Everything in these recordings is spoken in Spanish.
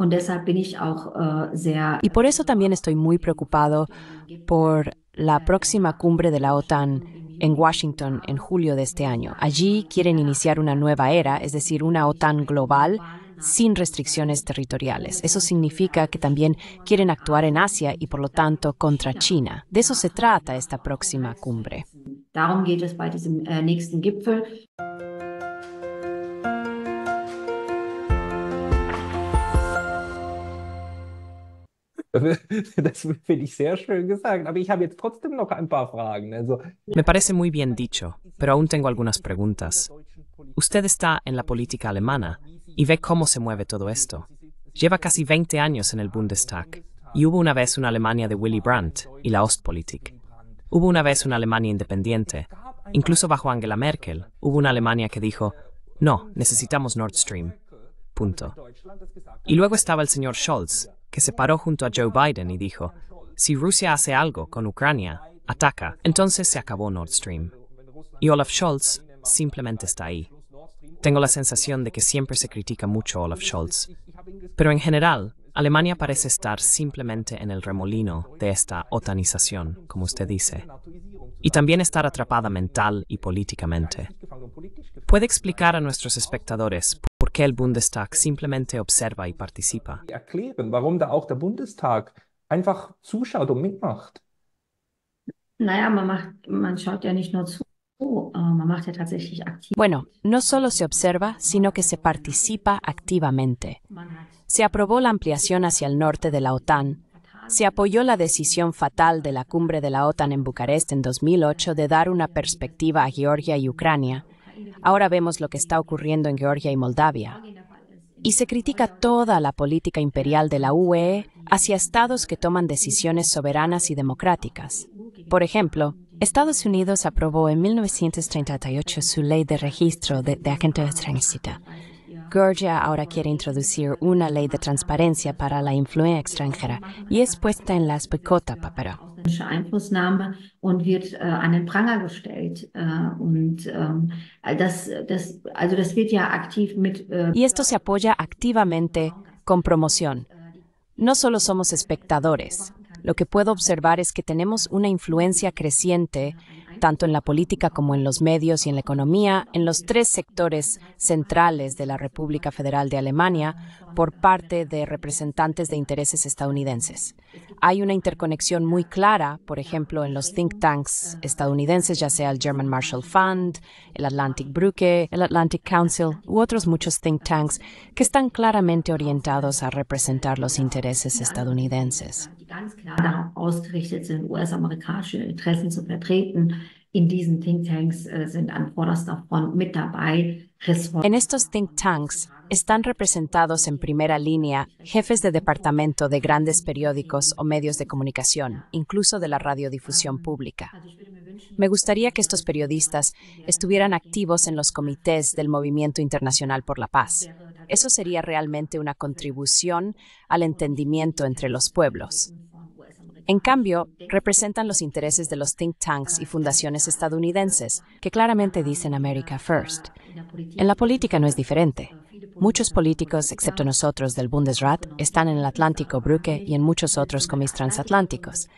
Äh, y por eso también estoy muy preocupado por la próxima cumbre de la OTAN en Washington en julio de este año. Allí quieren iniciar una nueva era, es decir, una OTAN global sin restricciones territoriales. Eso significa que también quieren actuar en Asia y por lo tanto contra China. De eso se trata esta próxima cumbre. Äh, Me parece muy bien dicho, pero aún tengo algunas preguntas. Usted está en la política alemana y ve cómo se mueve todo esto. Lleva casi 20 años en el Bundestag y hubo una vez una Alemania de Willy Brandt y la Ostpolitik. Hubo una vez una Alemania independiente. Incluso bajo Angela Merkel hubo una Alemania que dijo, no, necesitamos Nord Stream. Punto. Y luego estaba el señor Scholz, que se paró junto a Joe Biden y dijo, si Rusia hace algo con Ucrania, ataca, entonces se acabó Nord Stream. Y Olaf Scholz simplemente está ahí. Tengo la sensación de que siempre se critica mucho a Olaf Scholz, pero en general, Alemania parece estar simplemente en el remolino de esta otanización, como usted dice, y también estar atrapada mental y políticamente. ¿Puede explicar a nuestros espectadores por qué el Bundestag simplemente observa y participa? bueno, no solo se observa, sino que se participa activamente. Se aprobó la ampliación hacia el norte de la OTAN. Se apoyó la decisión fatal de la cumbre de la OTAN en Bucarest en 2008 de dar una perspectiva a Georgia y Ucrania. Ahora vemos lo que está ocurriendo en Georgia y Moldavia. Y se critica toda la política imperial de la UE hacia estados que toman decisiones soberanas y democráticas. Por ejemplo, Estados Unidos aprobó en 1938 su ley de registro de, agentes extranjeros. Georgia ahora quiere introducir una ley de transparencia para la influencia extranjera y es puesta en la espicota, papero y esto se apoya activamente con promoción. No solo somos espectadores. Lo que puedo observar es que tenemos una influencia creciente tanto en la política como en los medios y en la economía, en los tres sectores centrales de la República Federal de Alemania, por parte de representantes de intereses estadounidenses. Hay una interconexión muy clara, por ejemplo, en los think tanks estadounidenses, ya sea el German Marshall Fund, el Atlantic Brücke, el Atlantic Council u otros muchos think tanks que están claramente orientados a representar los intereses estadounidenses. En estos think tanks están representados en primera línea jefes de departamento de grandes periódicos o medios de comunicación, incluso de la radiodifusión pública. Me gustaría que estos periodistas estuvieran activos en los comités del Movimiento Internacional por la Paz. Eso sería realmente una contribución al entendimiento entre los pueblos. En cambio, representan los intereses de los think tanks y fundaciones estadounidenses, que claramente dicen America First. En la política no es diferente. Muchos políticos, excepto nosotros del Bundesrat, están en el Atlántico Brücke y en muchos otros comis transatlánticos.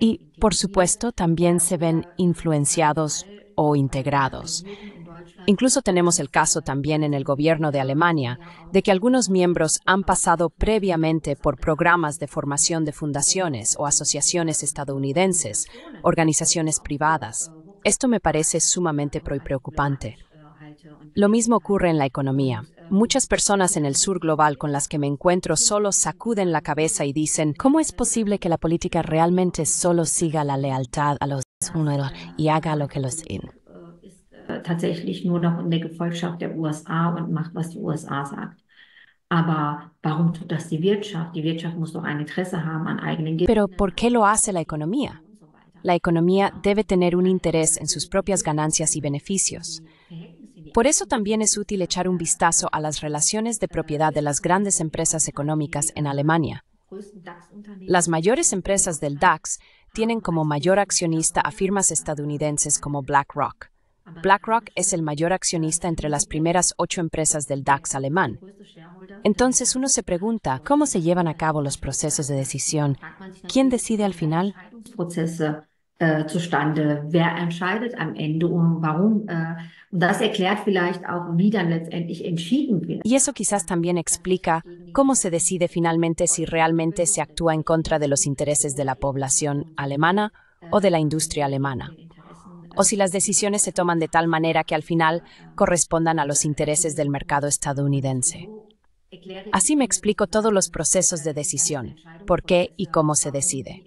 Y por supuesto también se ven influenciados o integrados. Incluso tenemos el caso también en el gobierno de Alemania de que algunos miembros han pasado previamente por programas de formación de fundaciones o asociaciones estadounidenses, organizaciones privadas. Esto me parece sumamente preocupante. Lo mismo ocurre en la economía. Muchas personas en el sur global con las que me encuentro solo sacuden la cabeza y dicen, ¿cómo es posible que la política realmente solo siga la lealtad a los unos y haga lo que los in? Pero ¿por qué lo hace la economía? La economía debe tener un interés en sus propias ganancias y beneficios. Por eso también es útil echar un vistazo a las relaciones de propiedad de las grandes empresas económicas en Alemania. Las mayores empresas del DAX tienen como mayor accionista a firmas estadounidenses como BlackRock. BlackRock es el mayor accionista entre las primeras ocho empresas del DAX alemán. Entonces uno se pregunta, ¿cómo se llevan a cabo los procesos de decisión? ¿Quién decide al final? Y eso quizás también explica cómo se decide finalmente si realmente se actúa en contra de los intereses de la población alemana o de la industria alemana o si las decisiones se toman de tal manera que al final correspondan a los intereses del mercado estadounidense. Así me explico todos los procesos de decisión, por qué y cómo se decide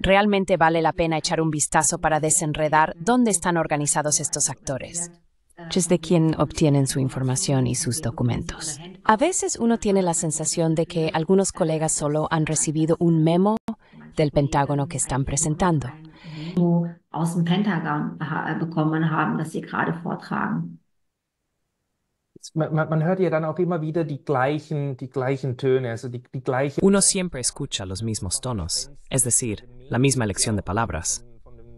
realmente vale la pena echar un vistazo para desenredar dónde están organizados estos actores de quién obtienen su información y sus documentos. A veces uno tiene la sensación de que algunos colegas solo han recibido un memo del Pentágono que están presentando. Uno siempre escucha los mismos tonos, es decir, la misma elección de palabras.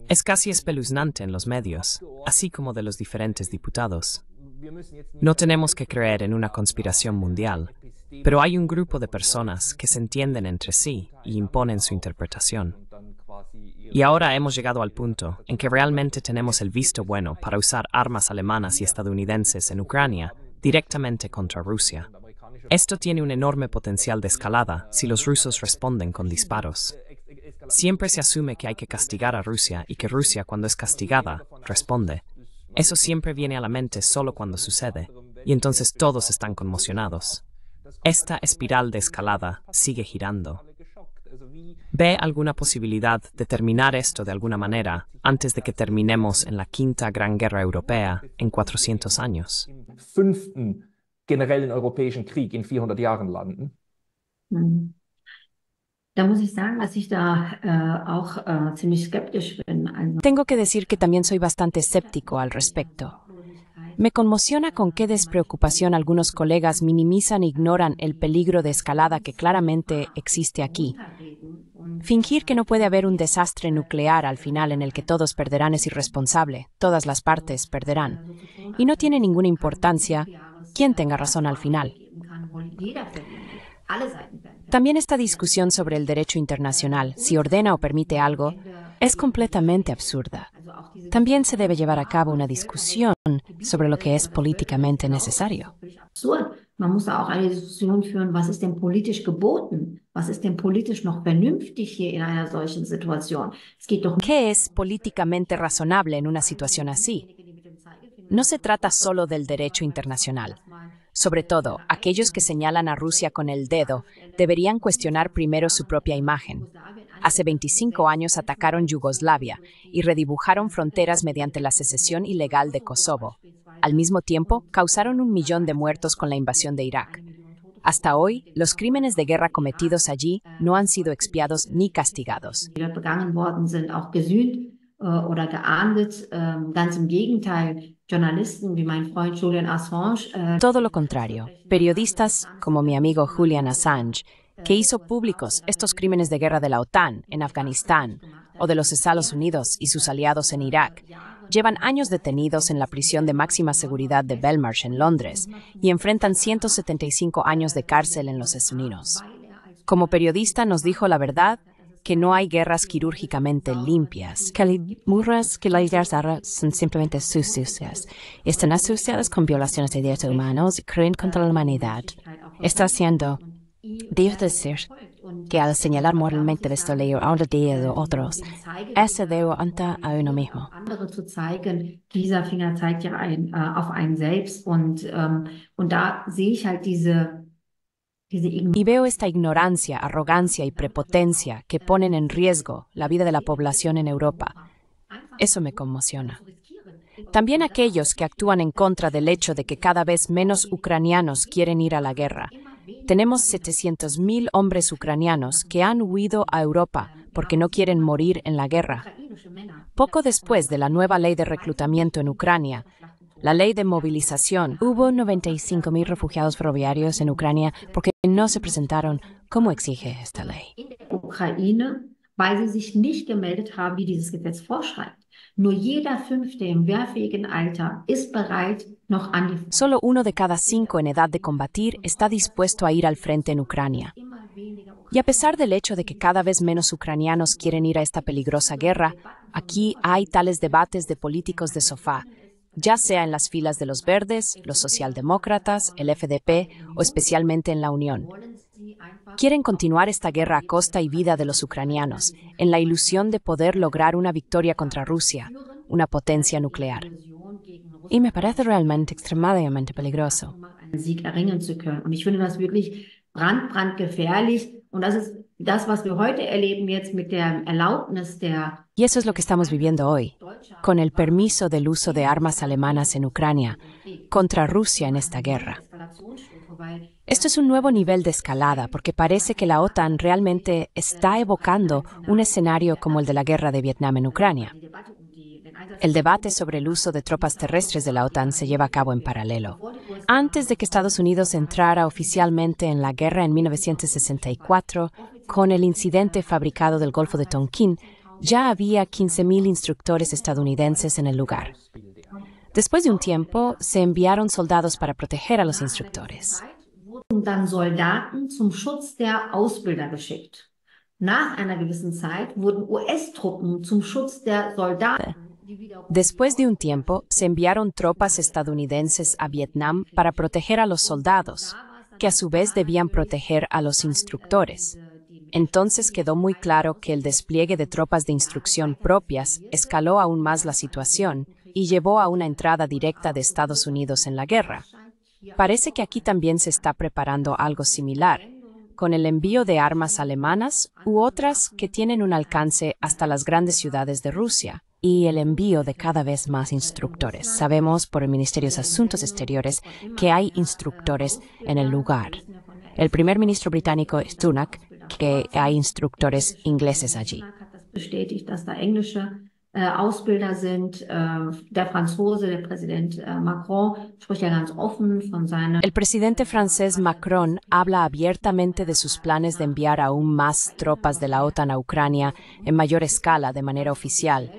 Es casi espeluznante en los medios, así como de los diferentes diputados. No tenemos que creer en una conspiración mundial, pero hay un grupo de personas que se entienden entre sí y imponen su interpretación. Y ahora hemos llegado al punto en que realmente tenemos el visto bueno para usar armas alemanas y estadounidenses en Ucrania directamente contra Rusia. Esto tiene un enorme potencial de escalada si los rusos responden con disparos. Siempre se asume que hay que castigar a Rusia y que Rusia cuando es castigada responde. Eso siempre viene a la mente solo cuando sucede, y entonces todos están conmocionados. Esta espiral de escalada sigue girando. ¿Ve alguna posibilidad de terminar esto de alguna manera antes de que terminemos en la quinta gran guerra europea en 400 años? Tengo que decir que también soy bastante escéptico al respecto. Me conmociona con qué despreocupación algunos colegas minimizan e ignoran el peligro de escalada que claramente existe aquí. Fingir que no puede haber un desastre nuclear al final en el que todos perderán es irresponsable, todas las partes perderán, y no tiene ninguna importancia quién tenga razón al final. También esta discusión sobre el derecho internacional, si ordena o permite algo, es completamente absurda. También se debe llevar a cabo una discusión sobre lo que es políticamente necesario. ¿Qué es políticamente razonable en una situación así? No se trata solo del derecho internacional. Sobre todo, aquellos que señalan a Rusia con el dedo deberían cuestionar primero su propia imagen. Hace 25 años atacaron Yugoslavia y redibujaron fronteras mediante la secesión ilegal de Kosovo. Al mismo tiempo, causaron un millón de muertos con la invasión de Irak. Hasta hoy, los crímenes de guerra cometidos allí no han sido expiados ni castigados. Äh, Todo lo contrario, periodistas como mi amigo Julian Assange, que hizo públicos estos crímenes de guerra de la OTAN en Afganistán o de los Estados Unidos y sus aliados en Irak, llevan años detenidos en la prisión de máxima seguridad de Belmarsh en Londres y enfrentan 175 años de cárcel en los Estados Unidos. Como periodista nos dijo la verdad que no hay guerras quirúrgicamente limpias, que las guerras que las guerras son simplemente sucias, están asociadas con violaciones de derechos humanos y creen contra la humanidad. Está haciendo, debo decir, que al señalar moralmente esto, ley a un de otros, ese dedo anta a uno mismo. da sehe halt diese y veo esta ignorancia, arrogancia y prepotencia que ponen en riesgo la vida de la población en Europa. Eso me conmociona. También aquellos que actúan en contra del hecho de que cada vez menos ucranianos quieren ir a la guerra. Tenemos 700.000 hombres ucranianos que han huido a Europa porque no quieren morir en la guerra. Poco después de la nueva ley de reclutamiento en Ucrania, la ley de movilización. Hubo 95.000 refugiados ferroviarios en Ucrania porque no se presentaron como exige esta ley. Solo uno de cada cinco en edad de combatir está dispuesto a ir al frente en Ucrania. Y a pesar del hecho de que cada vez menos ucranianos quieren ir a esta peligrosa guerra, aquí hay tales debates de políticos de sofá ya sea en las filas de los verdes, los socialdemócratas, el FDP o especialmente en la Unión. Quieren continuar esta guerra a costa y vida de los ucranianos, en la ilusión de poder lograr una victoria contra Rusia, una potencia nuclear. Y me parece realmente extremadamente peligroso. Y eso es lo que estamos viviendo hoy, con el permiso del uso de armas alemanas en Ucrania contra Rusia en esta guerra. Esto es un nuevo nivel de escalada porque parece que la OTAN realmente está evocando un escenario como el de la guerra de Vietnam en Ucrania. El debate sobre el uso de tropas terrestres de la OTAN se lleva a cabo en paralelo. Antes de que Estados Unidos entrara oficialmente en la guerra en 1964, con el incidente fabricado del Golfo de Tonkin, ya había 15.000 instructores estadounidenses en el lugar. Después de un tiempo, se enviaron soldados para proteger a los instructores. Después de un tiempo, se enviaron tropas estadounidenses a Vietnam para proteger a los soldados, que a su vez debían proteger a los instructores. Entonces quedó muy claro que el despliegue de tropas de instrucción propias escaló aún más la situación y llevó a una entrada directa de Estados Unidos en la guerra. Parece que aquí también se está preparando algo similar, con el envío de armas alemanas u otras que tienen un alcance hasta las grandes ciudades de Rusia y el envío de cada vez más instructores. Sabemos por el Ministerio de Asuntos Exteriores que hay instructores en el lugar. El primer ministro británico Stunak, que hay instructores ingleses allí. El presidente francés Macron habla abiertamente de sus planes de enviar aún más tropas de la OTAN a Ucrania en mayor escala de manera oficial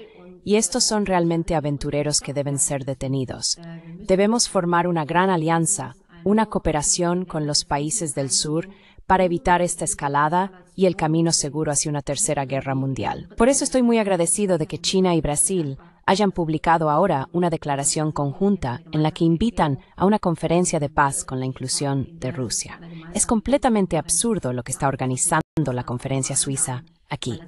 y estos son realmente aventureros que deben ser detenidos. Debemos formar una gran alianza, una cooperación con los países del sur para evitar esta escalada y el camino seguro hacia una tercera guerra mundial. Por eso estoy muy agradecido de que China y Brasil hayan publicado ahora una declaración conjunta en la que invitan a una conferencia de paz con la inclusión de Rusia. Es completamente absurdo lo que está organizando la conferencia suiza aquí.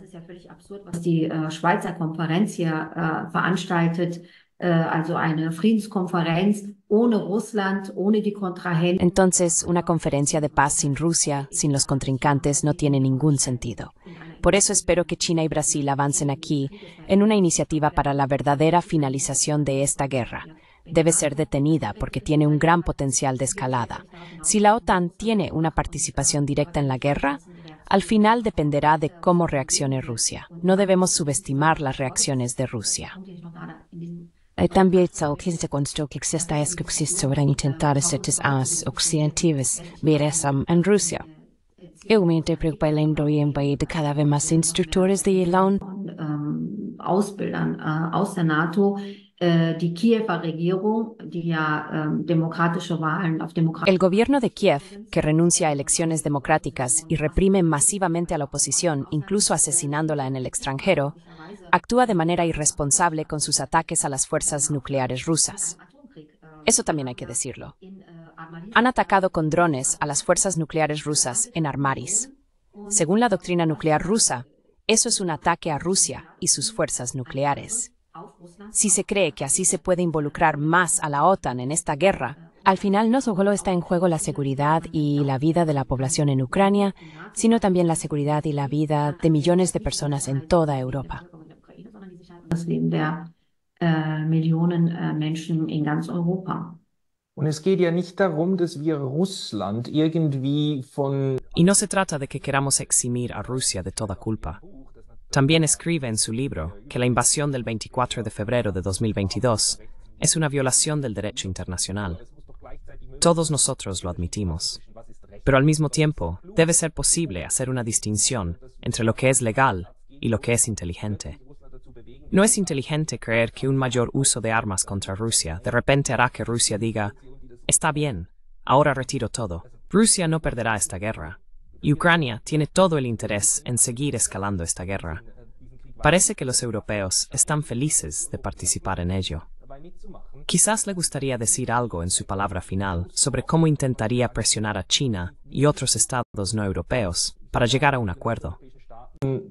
Entonces, una conferencia de paz sin Rusia, sin los contrincantes, no tiene ningún sentido. Por eso espero que China y Brasil avancen aquí en una iniciativa para la verdadera finalización de esta guerra. Debe ser detenida porque tiene un gran potencial de escalada. Si la OTAN tiene una participación directa en la guerra, al final dependerá de cómo reaccione Rusia. No debemos subestimar las reacciones de Rusia. Eh, también que se konstruktiv que staje skepsis suverenitetare hacer las occidentivas occidentales en Rusia. interpreto preocupa el y país de cada vez más instructores de la em, Ausbildern eh, aus NATO el gobierno de Kiev, que renuncia a elecciones democráticas y reprime masivamente a la oposición, incluso asesinándola en el extranjero, actúa de manera irresponsable con sus ataques a las fuerzas nucleares rusas. Eso también hay que decirlo. Han atacado con drones a las fuerzas nucleares rusas en Armaris. Según la doctrina nuclear rusa, eso es un ataque a Rusia y sus fuerzas nucleares. Si se cree que así se puede involucrar más a la OTAN en esta guerra, al final no solo está en juego la seguridad y la vida de la población en Ucrania, sino también la seguridad y la vida de millones de personas en toda Europa. Y no se trata de que queramos eximir a Rusia de toda culpa. También escribe en su libro que la invasión del 24 de febrero de 2022 es una violación del derecho internacional. Todos nosotros lo admitimos. Pero al mismo tiempo, debe ser posible hacer una distinción entre lo que es legal y lo que es inteligente. No es inteligente creer que un mayor uso de armas contra Rusia de repente hará que Rusia diga, está bien, ahora retiro todo. Rusia no perderá esta guerra, y Ucrania tiene todo el interés en seguir escalando esta guerra. Parece que los europeos están felices de participar en ello. Quizás le gustaría decir algo en su palabra final sobre cómo intentaría presionar a China y otros estados no europeos para llegar a un acuerdo. Äh,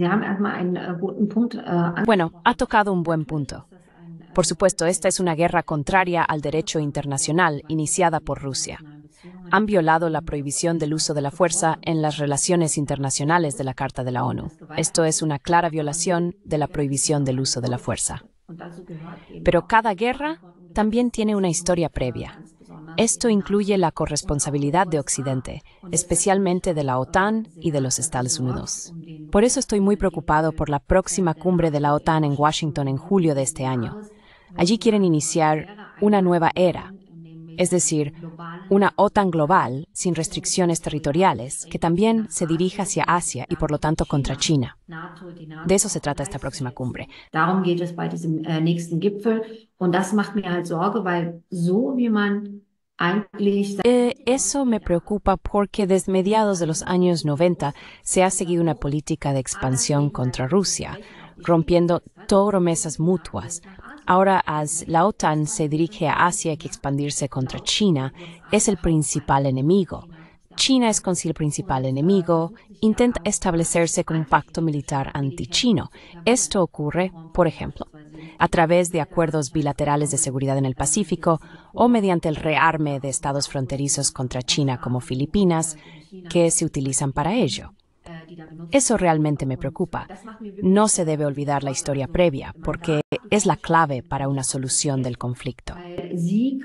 äh, bueno, ha tocado un buen punto. Por supuesto, esta es una guerra contraria al derecho internacional iniciada por Rusia. Han violado la prohibición del uso de la fuerza en las relaciones internacionales de la Carta de la ONU. Esto es una clara violación de la prohibición del uso de la fuerza. Pero cada guerra también tiene una historia previa. Esto incluye la corresponsabilidad de Occidente, especialmente de la OTAN y de los Estados Unidos. Por eso estoy muy preocupado por la próxima cumbre de la OTAN en Washington en julio de este año. Allí quieren iniciar una nueva era, es decir, una OTAN global sin restricciones territoriales que también se dirija hacia Asia y por lo tanto contra China. De eso se trata esta próxima cumbre. eso me preocupa porque desde mediados de los años 90 se ha seguido una política de expansión contra Rusia, rompiendo todas promesas mutuas. Ahora, as la OTAN se dirige a Asia que expandirse contra China, es el principal enemigo. China es con sí el principal enemigo, intenta establecerse con un pacto militar antichino. Esto ocurre, por ejemplo, a través de acuerdos bilaterales de seguridad en el Pacífico o mediante el rearme de estados fronterizos contra China como Filipinas, que se utilizan para ello. Eso realmente me preocupa. No se debe olvidar la historia previa, porque es la clave para una solución del conflicto. Y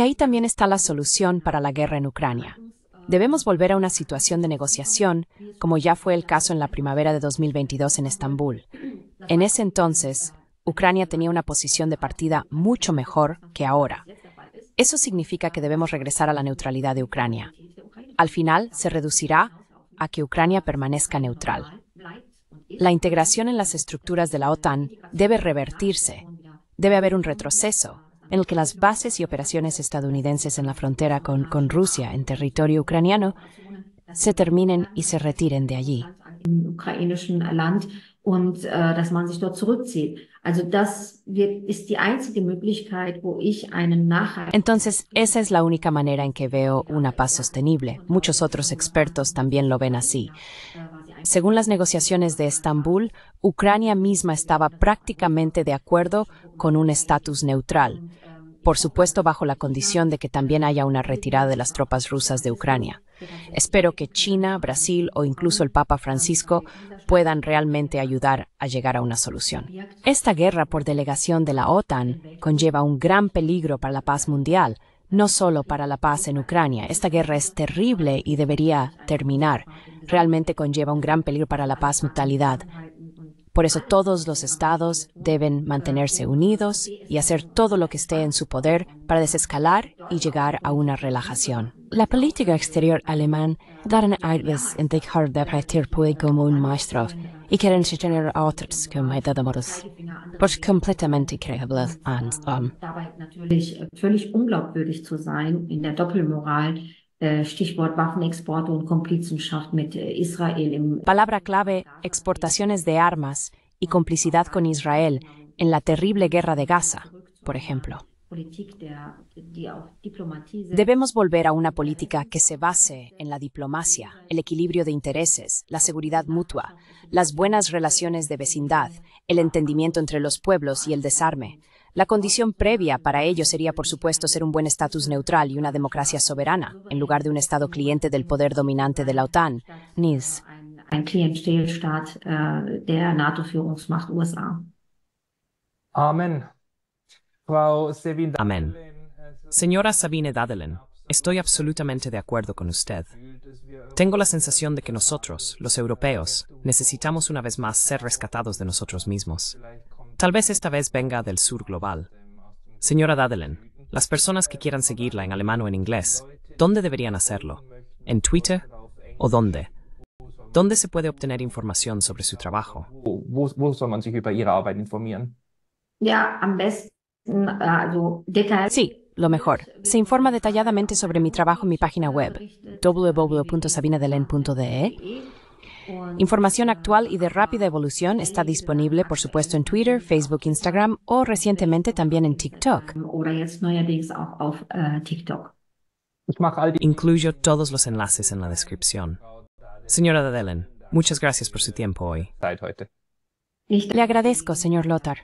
ahí también está la solución para la guerra en Ucrania. Debemos volver a una situación de negociación, como ya fue el caso en la primavera de 2022 en Estambul. En ese entonces, Ucrania tenía una posición de partida mucho mejor que ahora. Eso significa que debemos regresar a la neutralidad de Ucrania. Al final se reducirá a que Ucrania permanezca neutral. La integración en las estructuras de la OTAN debe revertirse. Debe haber un retroceso en el que las bases y operaciones estadounidenses en la frontera con, Rusia en territorio ucraniano se terminen y se retiren de allí. Entonces, esa es la única manera en que veo una paz sostenible. Muchos otros expertos también lo ven así. Según las negociaciones de Estambul, Ucrania misma estaba prácticamente de acuerdo con un estatus neutral, por supuesto bajo la condición de que también haya una retirada de las tropas rusas de Ucrania. Espero que China, Brasil o incluso el Papa Francisco puedan realmente ayudar a llegar a una solución. Esta guerra por delegación de la OTAN conlleva un gran peligro para la paz mundial, no solo para la paz en Ucrania. Esta guerra es terrible y debería terminar. Realmente conlleva un gran peligro para la paz mundial. Por eso todos los estados deben mantenerse unidos y hacer todo lo que esté en su poder para desescalar y llegar a una relajación. La política exterior alemán Darren un en dejar de partir como un maestro y quieren sostener a otros con modos por completamente creíble. Um. Äh, äh, Palabra clave, exportaciones de armas y complicidad con Israel en la terrible guerra de Gaza, por ejemplo. Debemos volver a una política que se base en la diplomacia, el equilibrio de intereses, la seguridad mutua, las buenas relaciones de vecindad, el entendimiento entre los pueblos y el desarme, la condición previa para ello sería, por supuesto, ser un buen estatus neutral y una democracia soberana, en lugar de un Estado cliente del poder dominante de la OTAN, NIS. Äh, Señora Sabine Dadelen, estoy absolutamente de acuerdo con usted. Tengo la sensación de que nosotros, los europeos, necesitamos una vez más ser rescatados de nosotros mismos. Tal vez esta vez venga del sur global. Señora Dadelen, las personas que quieran seguirla en alemán o en inglés, ¿dónde deberían hacerlo? ¿En Twitter? ¿O dónde? ¿Dónde se puede obtener información sobre su trabajo? Sí, lo mejor. Se informa detalladamente sobre mi trabajo en mi página web, www.sabinadelen.de Información actual y de rápida evolución está disponible, por supuesto, en Twitter, Facebook, Instagram o recientemente también en TikTok. Äh, Incluyo todos los enlaces en la descripción. Señora Adelen, muchas gracias por su tiempo hoy. Le agradezco, señor Lothar.